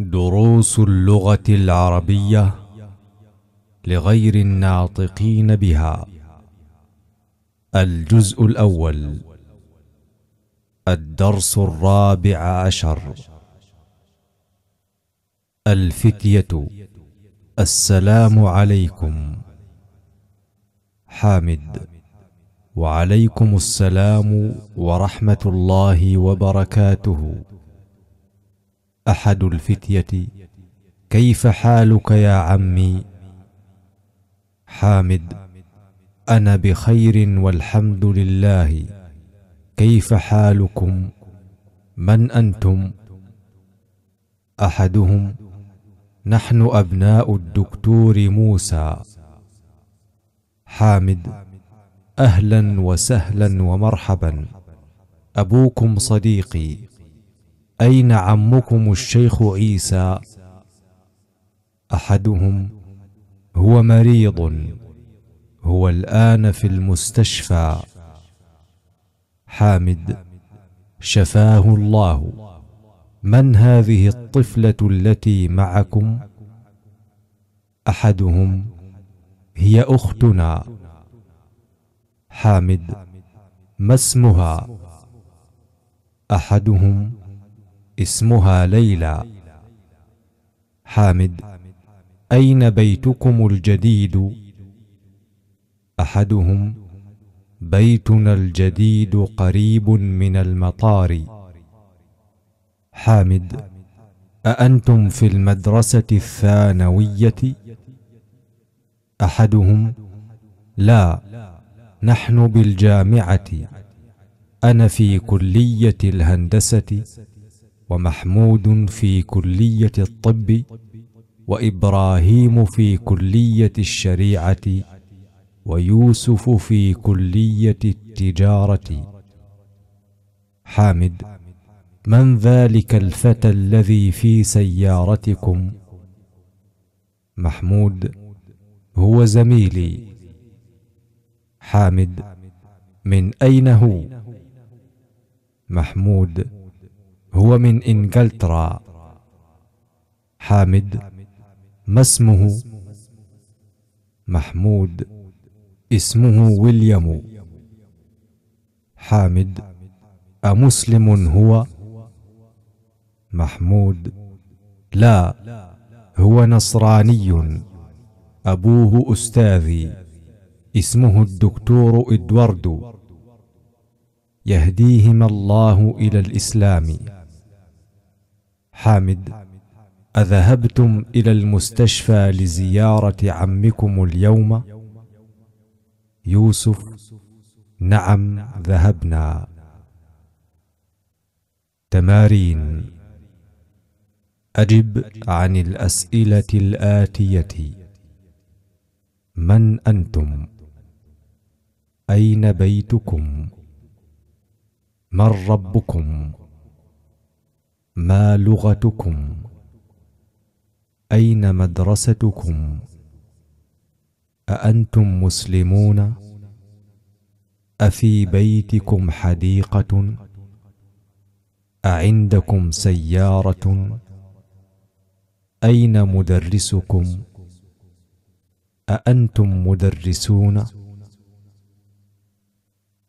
دروس اللغة العربية لغير الناطقين بها الجزء الأول الدرس الرابع عشر الفتية السلام عليكم حامد وعليكم السلام ورحمة الله وبركاته أحد الفتية كيف حالك يا عمي حامد أنا بخير والحمد لله كيف حالكم من أنتم أحدهم نحن أبناء الدكتور موسى حامد أهلا وسهلا ومرحبا أبوكم صديقي أين عمكم الشيخ عيسى أحدهم هو مريض هو الآن في المستشفى حامد شفاه الله من هذه الطفلة التي معكم؟ أحدهم هي أختنا حامد ما اسمها؟ أحدهم اسمها ليلى حامد أين بيتكم الجديد أحدهم بيتنا الجديد قريب من المطار حامد أأنتم في المدرسة الثانوية أحدهم لا نحن بالجامعة أنا في كلية الهندسة ومحمود في كليه الطب وابراهيم في كليه الشريعه ويوسف في كليه التجاره حامد من ذلك الفتى الذي في سيارتكم محمود هو زميلي حامد من اين هو محمود هو من إنجلترا حامد ما اسمه محمود اسمه ويليام حامد أمسلم هو محمود لا هو نصراني أبوه أستاذي اسمه الدكتور إدوارد يهديهما الله إلى الإسلام حامد اذهبتم الى المستشفى لزياره عمكم اليوم يوسف نعم ذهبنا تمارين اجب عن الاسئله الاتيه من انتم اين بيتكم من ربكم ما لغتكم اين مدرستكم اانتم مسلمون افي بيتكم حديقه اعندكم سياره اين مدرسكم اانتم مدرسون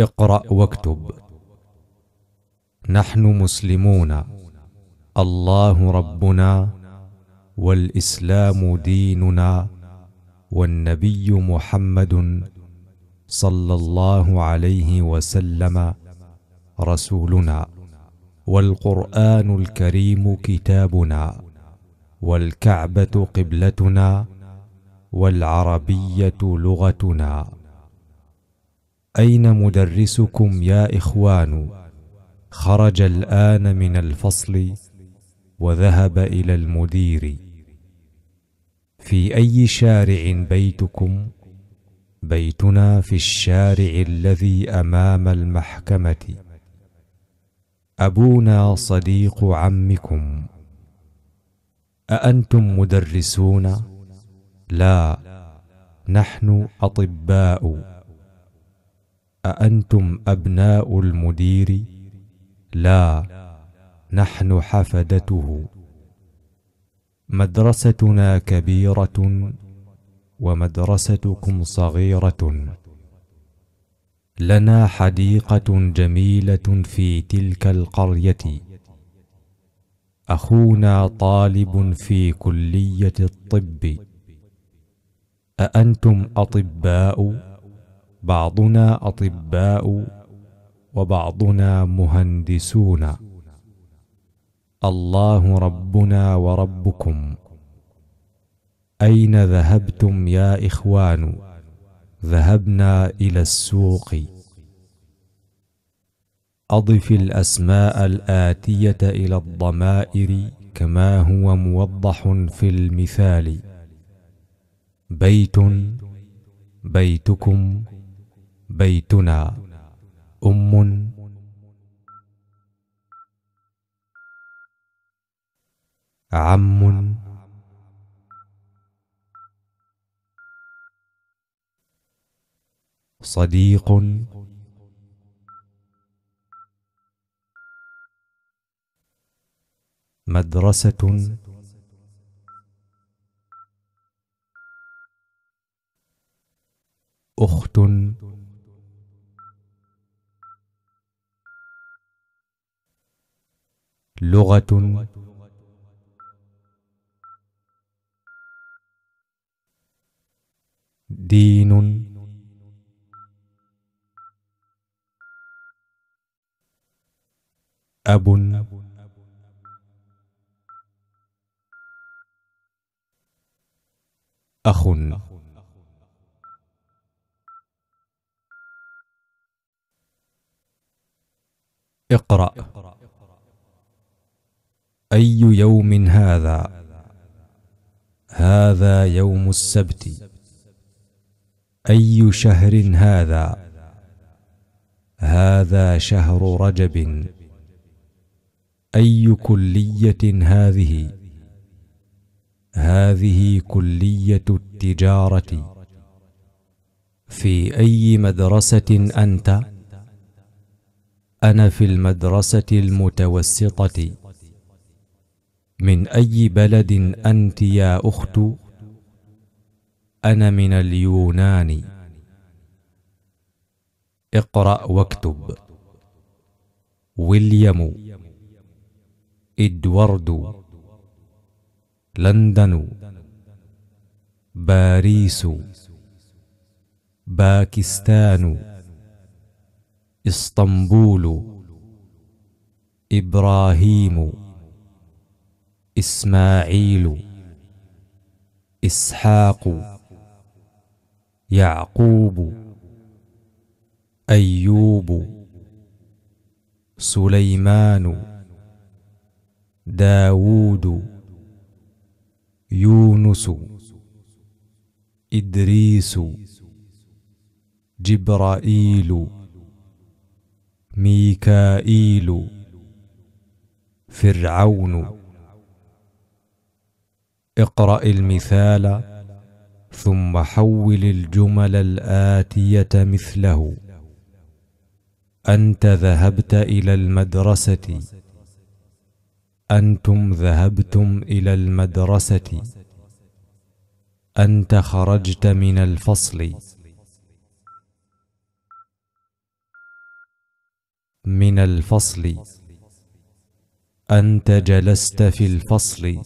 اقرا واكتب نحن مسلمون الله ربنا والاسلام ديننا والنبي محمد صلى الله عليه وسلم رسولنا والقران الكريم كتابنا والكعبه قبلتنا والعربيه لغتنا اين مدرسكم يا اخوان خرج الان من الفصل وذهب الى المدير في اي شارع بيتكم بيتنا في الشارع الذي امام المحكمه ابونا صديق عمكم اانتم مدرسون لا نحن اطباء اانتم ابناء المدير لا نحن حفدته مدرستنا كبيره ومدرستكم صغيره لنا حديقه جميله في تلك القريه اخونا طالب في كليه الطب اانتم اطباء بعضنا اطباء وبعضنا مهندسون الله ربنا وربكم اين ذهبتم يا اخوان ذهبنا الى السوق اضف الاسماء الاتيه الى الضمائر كما هو موضح في المثال بيت بيتكم بيتنا ام عم صديق مدرسة أخت لغة دين أب أخ اقرأ أي يوم هذا هذا يوم السبت اي شهر هذا هذا شهر رجب اي كليه هذه هذه كليه التجاره في اي مدرسه انت انا في المدرسه المتوسطه من اي بلد انت يا اخت أنا من اليونان اقرأ واكتب ويليام إدوارد لندن باريس باكستان اسطنبول إبراهيم إسماعيل إسحاق يعقوب أيوب سليمان داود يونس إدريس جبرائيل ميكائيل فرعون اقرأ المثال ثم حول الجمل الاتيه مثله انت ذهبت الى المدرسه انتم ذهبتم الى المدرسه انت خرجت من الفصل من الفصل انت جلست في الفصل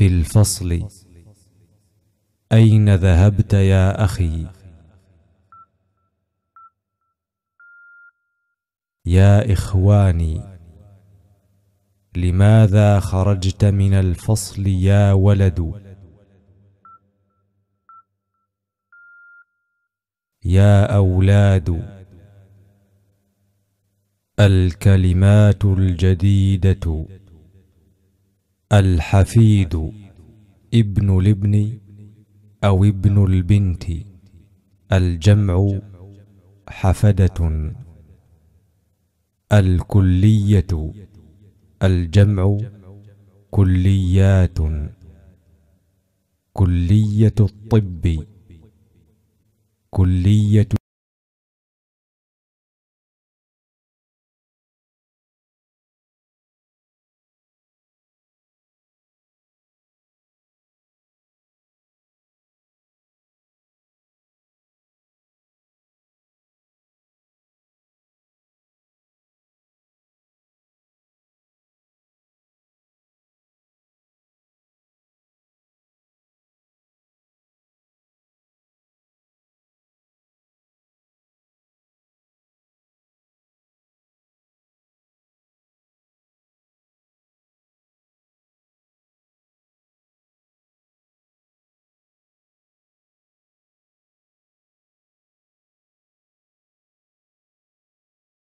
في الفصل أين ذهبت يا أخي يا إخواني لماذا خرجت من الفصل يا ولد يا أولاد الكلمات الجديدة الحفيد ابن الابن أو ابن البنت الجمع حفدة الكلية الجمع كليات كلية الطب كلية